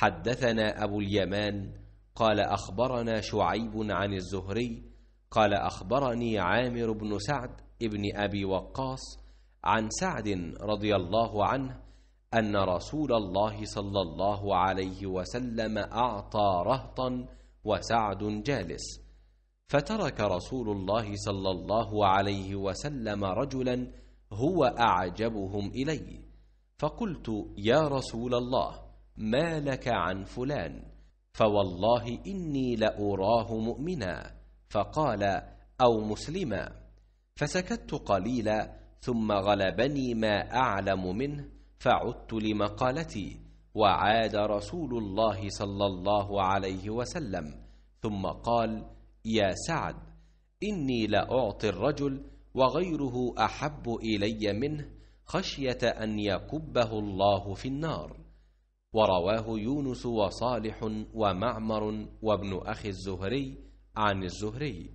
حدثنا أبو اليمان قال أخبرنا شعيب عن الزهري قال أخبرني عامر بن سعد ابن أبي وقاص عن سعد رضي الله عنه أن رسول الله صلى الله عليه وسلم أعطى رهطا وسعد جالس فترك رسول الله صلى الله عليه وسلم رجلا هو أعجبهم إلي فقلت يا رسول الله ما لك عن فلان فوالله إني لأراه مؤمنا فقال أو مسلما فسكت قليلا ثم غلبني ما أعلم منه فعدت لمقالتي وعاد رسول الله صلى الله عليه وسلم ثم قال يا سعد إني لأعطي الرجل وغيره أحب إلي منه خشية أن يكبه الله في النار ورواه يونس وصالح ومعمر وابن أخي الزهري عن الزهري